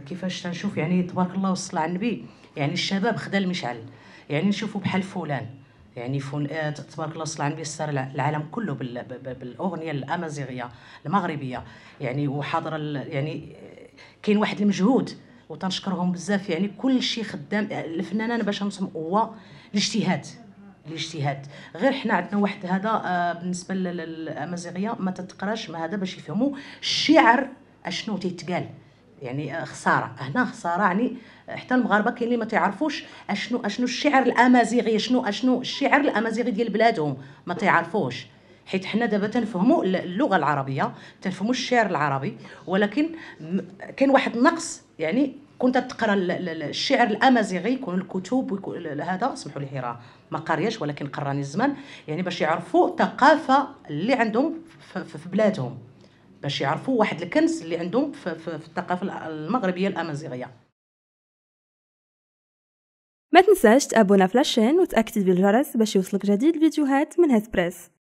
كيفاش تنشوف يعني تبارك الله والصلاة على النبي يعني الشباب خدا المشعل يعني نشوفوا بحال فلان يعني فون آه، تبارك الله صلى على النبي سار العالم كله بالاغنيه الامازيغيه المغربيه يعني وحاضره يعني آه، كاين واحد المجهود وتنشكرهم بزاف يعني كل شيء خدام آه، الفنان باش نسمع هو الاجتهاد الاجتهاد غير حنا عندنا واحد هذا بالنسبه للامازيغيه ما تتقراش ما هذا باش يفهموا الشعر اشنو تيتقال يعني آه، خساره هنا خساره يعني آه، حتى المغاربه كاين اللي ما تعرفوش اشنو اشنو الشعر الامازيغي شنو اشنو الشعر الامازيغي ديال بلادهم ما تيعرفوش حيت حنا دابا تنفهموا اللغه العربيه تنفهموا الشعر العربي ولكن كاين واحد النقص يعني كنت تقرا الشعر الامازيغي يكون الكتب هذا سمحوا لي حيره ما قرياش ولكن قراني الزمان يعني باش يعرفوا الثقافه اللي عندهم في بلادهم باش يعرفوا واحد الكنز اللي عندهم في, في, الثقافه المغربيه الامازيغيه ما تنساش تابونا في لاشين وتاكتيفي الجرس باش يوصلك جديد الفيديوهات من بريس